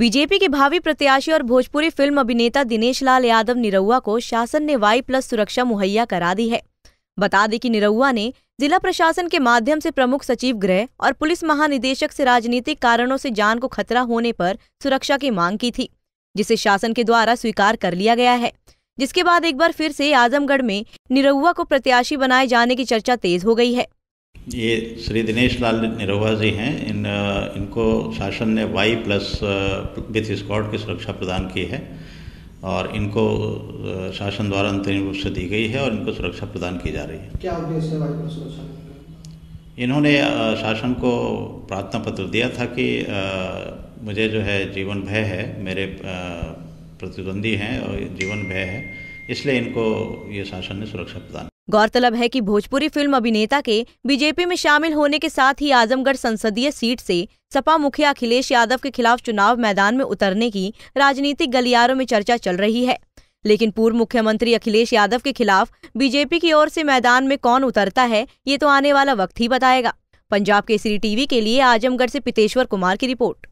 BJP के भावी प्रत्याशी और भोजपुरी फिल्म अभिनेता दिनेश लाल यादव निरहुआ को शासन ने वाई प्लस सुरक्षा मुहैया करा दी है बता दें कि निरहुआ ने जिला प्रशासन के माध्यम से प्रमुख सचिव गृह और पुलिस महानिदेशक से राजनीतिक कारणों से जान को खतरा होने पर सुरक्षा की मांग की थी जिसे शासन के द्वारा स्वीकार कर लिया गया है जिसके बाद एक बार फिर से आजमगढ़ में निरहुआ को प्रत्याशी बनाए जाने की चर्चा तेज हो गई है ये श्री दिनेश लाल निरोहा जी हैं इन इनको शासन ने वाई प्लस विथ स्क्वाड की सुरक्षा प्रदान की है और इनको शासन द्वारा अंतरिम रूप से दी गई है और इनको सुरक्षा प्रदान की जा रही है क्या उद्देश्य वाई प्लस सुरक्षा इन्होंने शासन को प्रार्थना पत्र दिया था कि मुझे जो है जीवन भय है मेरे प्रतिद्वंदी हैं और जीवन भय है इसलिए इनको ये शासन ने सुरक्षा प्रदान गौरतलब है कि भोजपुरी फिल्म अभिनेता के बीजेपी में शामिल होने के साथ ही आजमगढ़ संसदीय सीट से सपा मुखिया अखिलेश यादव के खिलाफ चुनाव मैदान में उतरने की राजनीतिक गलियारों में चर्चा चल रही है लेकिन पूर्व मुख्यमंत्री अखिलेश यादव के खिलाफ बीजेपी की ओर से मैदान में कौन उतरता है ये तो आने वाला वक्त ही बताएगा पंजाब केसरी टीवी के लिए आजमगढ़ से पितेश्वर कुमार की रिपोर्ट